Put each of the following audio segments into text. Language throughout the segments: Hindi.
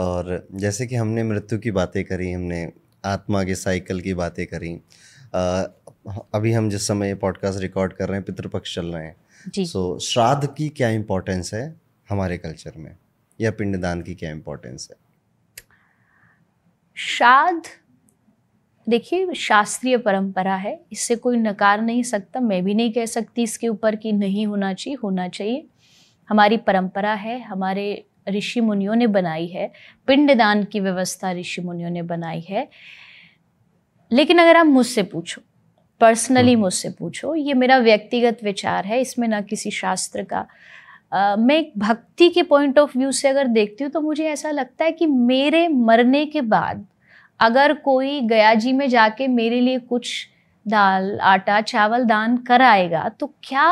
और जैसे कि हमने मृत्यु की बातें करी हमने आत्मा के साइकिल की बातें करी आ, अभी हम जिस समय पॉडकास्ट रिकॉर्ड कर रहे हैं पितृपक्ष चल रहे हैं सो so, श्राद्ध की क्या इम्पोर्टेंस है हमारे कल्चर में या पिंडदान की क्या इम्पोर्टेंस है श्राद्ध देखिए शास्त्रीय परंपरा है इससे कोई नकार नहीं सकता मैं भी नहीं कह सकती इसके ऊपर कि नहीं होना चाहिए होना चाहिए हमारी परंपरा है हमारे ऋषि मुनियों ने बनाई है पिंडदान की व्यवस्था ऋषि मुनियों ने बनाई है लेकिन अगर आप मुझसे पूछो पर्सनली हम्म। मुझसे पूछो ये मेरा व्यक्तिगत विचार है इसमें ना किसी शास्त्र का आ, मैं एक भक्ति के पॉइंट ऑफ व्यू से अगर देखती हूँ तो मुझे ऐसा लगता है कि मेरे मरने के बाद अगर कोई गया जी में जाके मेरे लिए कुछ दाल आटा चावल दान कराएगा तो क्या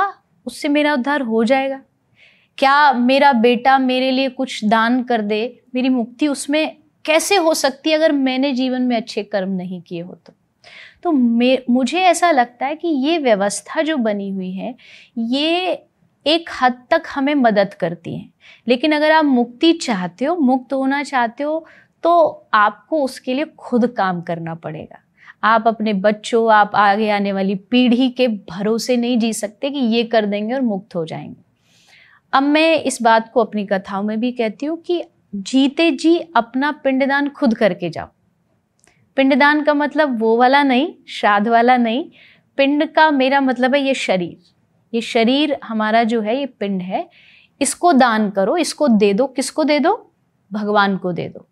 उससे मेरा उद्धार हो जाएगा क्या मेरा बेटा मेरे लिए कुछ दान कर दे मेरी मुक्ति उसमें कैसे हो सकती है अगर मैंने जीवन में अच्छे कर्म नहीं किए हो तो तो मे मुझे ऐसा लगता है कि ये व्यवस्था जो बनी हुई है ये एक हद तक हमें मदद करती है लेकिन अगर आप मुक्ति चाहते हो मुक्त होना चाहते हो तो आपको उसके लिए खुद काम करना पड़ेगा आप अपने बच्चों आप आगे आने वाली पीढ़ी के भरोसे नहीं जी सकते कि ये कर देंगे और मुक्त हो जाएंगे अब मैं इस बात को अपनी कथाओं में भी कहती हूँ कि जीते जी अपना पिंडदान खुद करके जाओ पिंडदान का मतलब वो वाला नहीं श्राद्ध वाला नहीं पिंड का मेरा मतलब है ये शरीर ये शरीर हमारा जो है ये पिंड है इसको दान करो इसको दे दो किसको दे दो भगवान को दे दो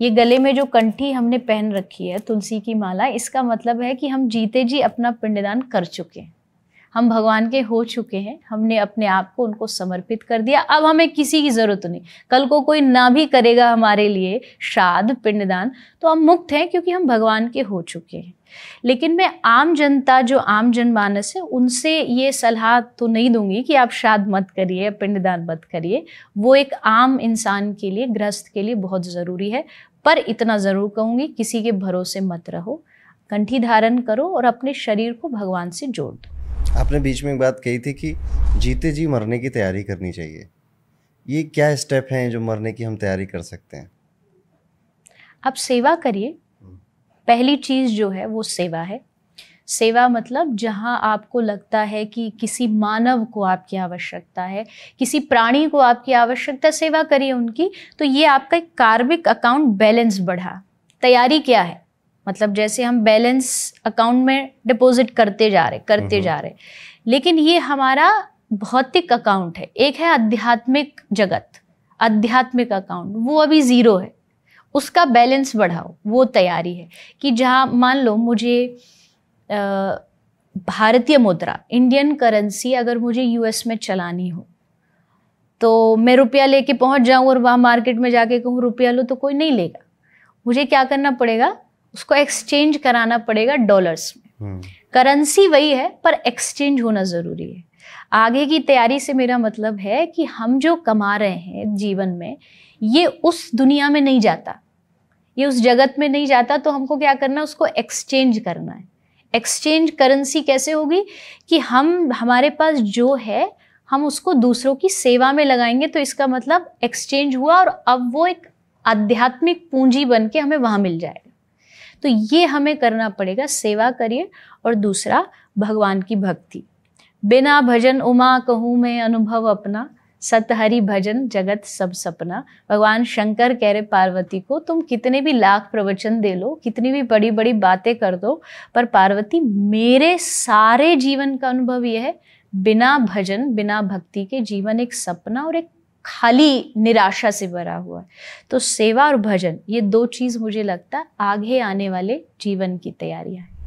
ये गले में जो कंठी हमने पहन रखी है तुलसी की माला इसका मतलब है कि हम जीते जी अपना पिंडदान कर चुके हैं हम भगवान के हो चुके हैं हमने अपने आप को उनको समर्पित कर दिया अब हमें किसी की ज़रूरत नहीं कल को कोई ना भी करेगा हमारे लिए श्राद्ध पिंडदान तो हम मुक्त हैं क्योंकि हम भगवान के हो चुके हैं लेकिन मैं आम जनता जो आम जनमानस है उनसे ये सलाह तो नहीं दूंगी कि आप श्राद्ध मत करिए या पिंडदान मत करिए वो एक आम इंसान के लिए ग्रस्त के लिए बहुत ज़रूरी है पर इतना ज़रूर कहूँगी किसी के भरोसे मत रहो कंठी धारण करो और अपने शरीर को भगवान से जोड़ दो आपने बीच में एक बात कही थी कि जीते जी मरने की तैयारी करनी चाहिए ये क्या स्टेप हैं जो मरने की हम तैयारी कर सकते हैं आप सेवा करिए पहली चीज़ जो है वो सेवा है सेवा मतलब जहाँ आपको लगता है कि किसी मानव को आपकी आवश्यकता है किसी प्राणी को आपकी आवश्यकता सेवा करिए उनकी तो ये आपका एक कार्मिक अकाउंट बैलेंस बढ़ा तैयारी क्या है मतलब जैसे हम बैलेंस अकाउंट में डिपॉजिट करते जा रहे करते जा रहे लेकिन ये हमारा भौतिक अकाउंट है एक है आध्यात्मिक जगत आध्यात्मिक अकाउंट वो अभी ज़ीरो है उसका बैलेंस बढ़ाओ वो तैयारी है कि जहाँ मान लो मुझे भारतीय मुद्रा इंडियन करेंसी अगर मुझे यूएस में चलानी हो तो मैं रुपया लेके पहुंच जाऊं और वहाँ मार्केट में जाके कहूँ रुपया लो तो कोई नहीं लेगा मुझे क्या करना पड़ेगा उसको एक्सचेंज कराना पड़ेगा डॉलर्स में करेंसी हम्म। वही है पर एक्सचेंज होना ज़रूरी है आगे की तैयारी से मेरा मतलब है कि हम जो कमा रहे हैं जीवन में ये उस दुनिया में नहीं जाता ये उस जगत में नहीं जाता तो हमको क्या करना है उसको एक्सचेंज करना है एक्सचेंज करेंसी कैसे होगी कि हम हमारे पास जो है हम उसको दूसरों की सेवा में लगाएंगे तो इसका मतलब एक्सचेंज हुआ और अब वो एक आध्यात्मिक पूंजी बन के हमें वहाँ मिल जाएगा तो ये हमें करना पड़ेगा सेवा करिए और दूसरा भगवान की भक्ति बिना भजन उमा कहूँ मैं अनुभव अपना सतहरी भजन जगत सब सपना भगवान शंकर कह रहे पार्वती को तुम कितने भी लाख प्रवचन दे लो कितनी भी बड़ी बड़ी बातें कर दो पर पार्वती मेरे सारे जीवन का अनुभव यह है बिना भजन बिना भक्ति के जीवन एक सपना और एक खाली निराशा से भरा हुआ है तो सेवा और भजन ये दो चीज़ मुझे लगता है आगे आने वाले जीवन की तैयारियाँ हैं